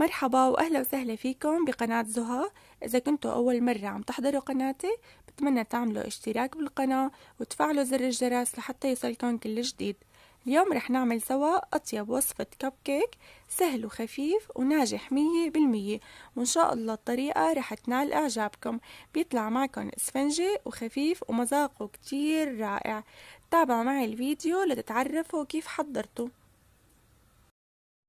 مرحبا واهلا وسهلا فيكم بقناة زها اذا كنتوا اول مرة عم تحضروا قناتي بتمنى تعملوا اشتراك بالقناة وتفعلوا زر الجرس لحتى يوصلكم كل جديد اليوم رح نعمل سوا اطيب وصفة كب كيك سهل وخفيف وناجح مية بالمية وان شاء الله الطريقة رح تنال اعجابكم بيطلع معكم اسفنجي وخفيف ومذاقه كتير رائع تابعوا معي الفيديو لتتعرفوا كيف حضرته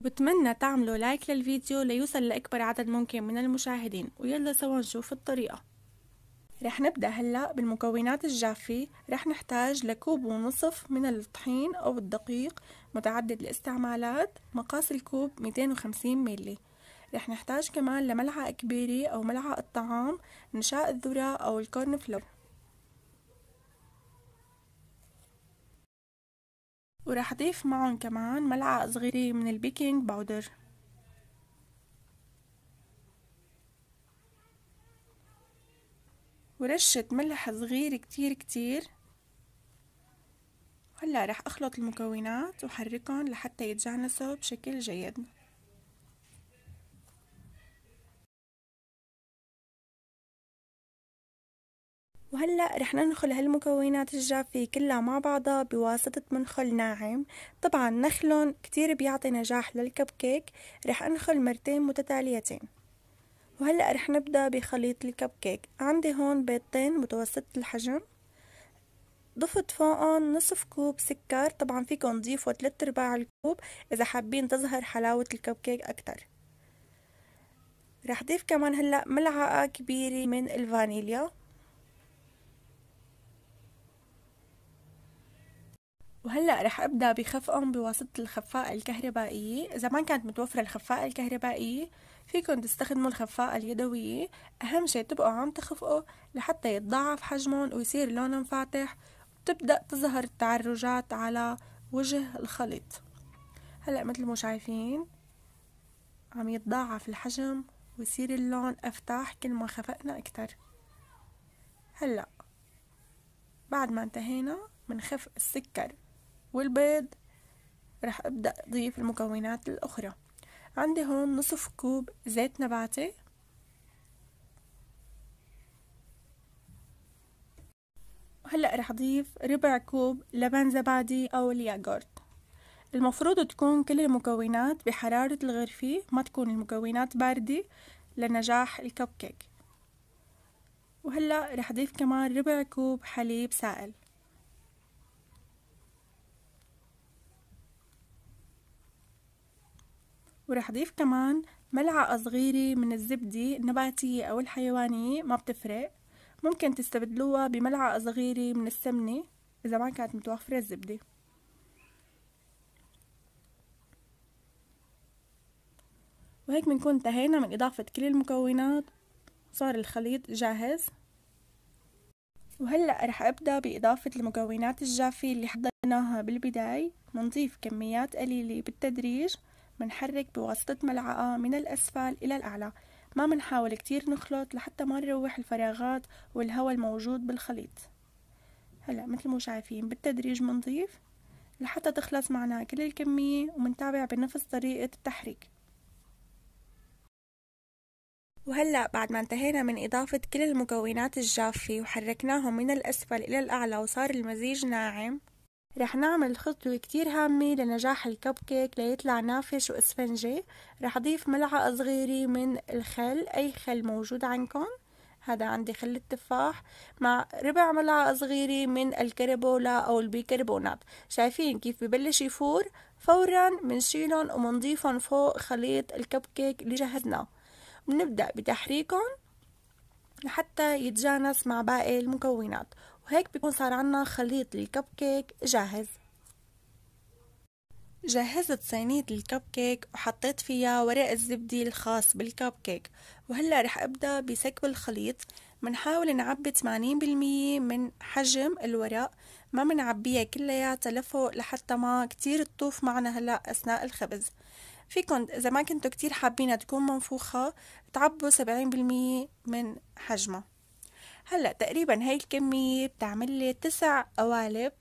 بتمنى تعملوا لايك للفيديو ليوصل لأكبر عدد ممكن من المشاهدين ويلا سوا نشوف الطريقة رح نبدأ هلأ بالمكونات الجافة رح نحتاج لكوب ونصف من الطحين أو الدقيق متعدد الاستعمالات مقاس الكوب 250 ميلي رح نحتاج كمان لملعقة كبيرة أو ملعقة طعام نشاء الذرة أو الكورن فلور وراح أضيف معهم كمان ملعقة صغيرة من البيكنج باودر ورشة ملح صغير كتير كتير هلا رح أخلط المكونات وحركهم لحتى يتجانسوا بشكل جيد وهلأ رح ننخل هالمكونات الجافة كلها مع بعضها بواسطة منخل ناعم طبعا نخلهم كتير بيعطي نجاح للكب كيك رح أنخل مرتين متتاليتين وهلأ رح نبدأ بخليط الكب كيك عندي هون بيضتين متوسطه الحجم ضفت فوقهم نصف كوب سكر طبعا فيكم تضيفوا تلت ارباع الكوب اذا حابين تظهر حلاوة الكب كيك اكتر رح ضيف كمان هلأ ملعقة كبيرة من الفانيليا وهلأ رح أبدأ بخفقهم بواسطة الخفاءة الكهربائية إذا ما كانت متوفرة الخفاءة الكهربائية فيكن تستخدموا الخفاءة اليدوية أهم شي تبقوا عم تخفقوا لحتى يتضاعف حجمهم ويصير لونهم فاتح وتبدأ تظهر التعرجات على وجه الخليط هلأ مثل ما شايفين عم يتضاعف الحجم ويصير اللون أفتح كل ما خفقنا أكتر هلأ بعد ما انتهينا منخفق السكر والبيض رح أبدأ أضيف المكونات الأخرى عندي هون نصف كوب زيت نباتي وهلأ رح أضيف ربع كوب لبن زبادي أو الياغورت المفروض تكون كل المكونات بحرارة الغرفة ما تكون المكونات باردة لنجاح الكب كيك وهلأ رح أضيف كمان ربع كوب حليب سائل ورح ضيف كمان ملعقة صغيرة من الزبدة النباتية أو الحيوانية ما بتفرق ممكن تستبدلوها بملعقة صغيرة من السمنة إذا ما كانت متوفرة الزبدة وهيك بنكون انتهينا من إضافة كل المكونات صار الخليط جاهز وهلأ رح أبدأ بإضافة المكونات الجافة اللي حضرناها بالبداية منضيف كميات قليلة بالتدريج منحرك بواسطة ملعقة من الأسفل إلى الأعلى ما منحاول كتير نخلط لحتى ما نروح الفراغات والهواء الموجود بالخليط هلا مثل ما شايفين بالتدريج منضيف لحتى تخلص معنا كل الكمية ومنتابع بنفس طريقة التحريك وهلأ بعد ما انتهينا من إضافة كل المكونات الجافة وحركناهم من الأسفل إلى الأعلى وصار المزيج ناعم رح نعمل خطوة كتير هامة لنجاح الكب كيك ليطلع نافش واسفنجي رح أضيف ملعقة صغيرة من الخل أي خل موجود عندكم هذا عندي خل التفاح مع ربع ملعقة صغيرة من الكربولا أو البيكربونات شايفين كيف ببلش يفور فورا منشيلهم ومنضيفهم فوق خليط الكب كيك اللي جهزناه بنبدأ بتحريكهم لحتى يتجانس مع باقي المكونات وهيك بيكون صار عنا خليط للكب كيك جاهز جهزت صينية الكب كيك وحطيت فيها ورق الزبدة الخاص بالكب كيك وهلأ رح أبدأ بسكب الخليط بنحاول نعبي 80% من حجم الورق ما بنعبيها كلياتها لفوق لحتى ما كتير تطوف معنا هلأ أثناء الخبز فيكن إذا ما كنتوا كتير حابينها تكون منفوخة تعبوا 70% من حجمها هلا تقريبا هاي الكمية بتعمل لي تسع قوالب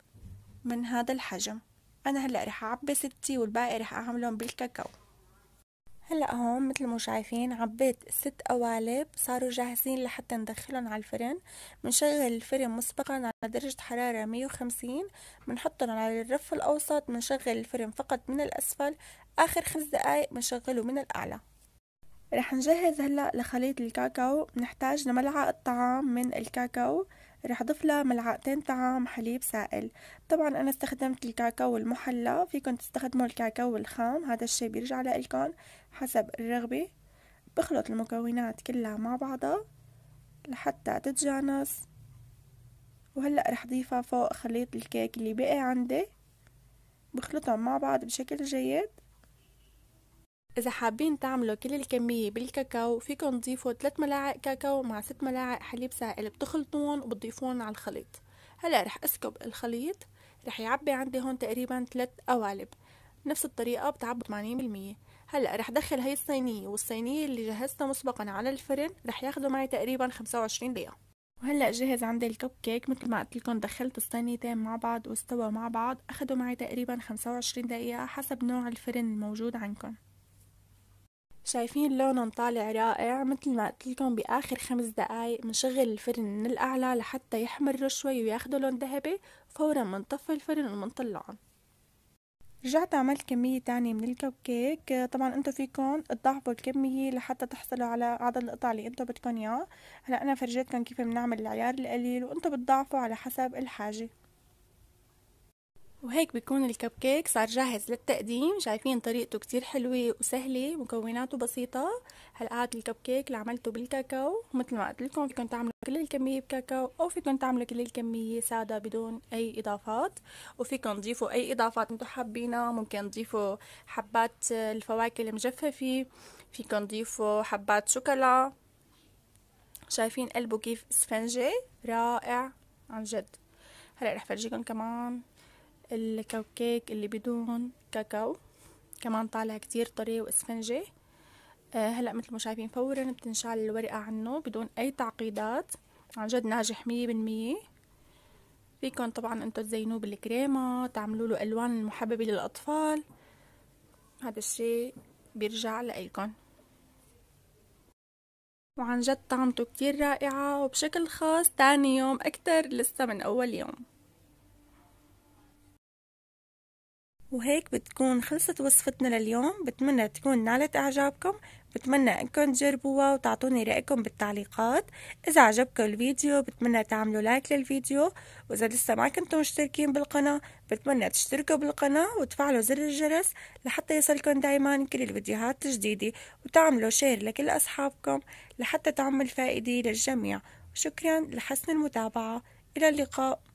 من هذا الحجم انا هلا رح اعبي ستي والباقي رح اعملهم بالكاكاو هلا هون مثل ما شايفين عبيت ست قوالب صاروا جاهزين لحتى ندخلهم على الفرن بنشغل الفرن مسبقا على درجة حرارة 150 بنحطهم على الرف الأوسط بنشغل الفرن فقط من الأسفل آخر خمس دقايق بنشغله من الأعلى رح نجهز هلا لخليط الكاكاو بنحتاج لملعقة طعام من الكاكاو رح اضيف لها ملعقتين طعام حليب سائل طبعا انا استخدمت الكاكاو المحلى فيكن تستخدموا الكاكاو الخام هذا الشي بيرجع لكم حسب الرغبة بخلط المكونات كلها مع بعضها لحتى تتجانس وهلا رح ضيفها فوق خليط الكيك اللي بقي عندي بخلطهم مع بعض بشكل جيد إذا حابين تعملوا كل الكمية بالكاكاو فيكم تضيفوا 3 ملاعق كاكاو مع 6 ملاعق حليب سائل بتخلطوهم وبتضيفوهم على الخليط هلا رح أسكب الخليط رح يعبي عندي هون تقريبا 3 قوالب نفس الطريقة بتعبي 80% هلا رح دخل هي الصينية والصينية اللي جهزتها مسبقا على الفرن رح ياخدوا معي تقريبا 25 دقيقة وهلا جهز عندي الكب كيك مثل ما قلت لكم دخلت الصينيتين مع بعض واستوى مع بعض اخدوا معي تقريبا 25 دقيقة حسب نوع الفرن الموجود عندكم شايفين لونه طالع رائع مثل ما قلت لكم باخر خمس دقائق بنشغل الفرن من الاعلى لحتى يحمر شوي وياخدوا لون ذهبي فورا بنطفي الفرن وبنطلعهم رجعت عملت كمية تانية من الكب كيك طبعا انتو فيكم تضاعفوا الكمية لحتى تحصلوا على عدد القطع اللي انتو بدكم اياه هلا انا فرجيتكم كيف بنعمل العيار القليل وانتو بتضاعفوا على حسب الحاجة وهيك بيكون الكب كيك صار جاهز للتقديم شايفين طريقته كتير حلوة وسهلة مكوناته بسيطة هلقات الكب كيك اللي عملته بالكاكاو مثل ما قلت لكم فيكم تعملوا كل الكمية بكاكاو أو فيكن تعملوا كل الكمية سادة بدون أي إضافات وفيكن تضيفوا أي إضافات انتو حابينها ممكن تضيفوا حبات آه، الفواكه المجففة فيكن تضيفوا حبات شوكولا شايفين قلبه كيف اسفنجي رائع عن جد هلا رح فرجيكم كمان الكوكيك اللي بدون كاكاو كمان طالع كتير طري واسفنجي آه، هلا مثل ما شايفين فورا بتنشال الورقة عنه بدون اي تعقيدات عن جد ناجح مية بالمية فيكن طبعا انتو تزينوه بالكريمة تعملوا له الوان المحببة للاطفال هذا الشيء بيرجع لإلكن وعن جد طعمته كتير رائعة وبشكل خاص تاني يوم أكتر لسه من أول يوم وهيك بتكون خلصت وصفتنا لليوم بتمنى تكون نالت اعجابكم بتمنى انكم تجربوها وتعطوني رايكم بالتعليقات اذا عجبكم الفيديو بتمنى تعملوا لايك للفيديو واذا لسه ما كنتم مشتركين بالقناه بتمنى تشتركوا بالقناه وتفعلوا زر الجرس لحتى يصلكم دائما كل الفيديوهات الجديده وتعملوا شير لكل اصحابكم لحتى تعمل فائده للجميع شكرا لحسن المتابعه الى اللقاء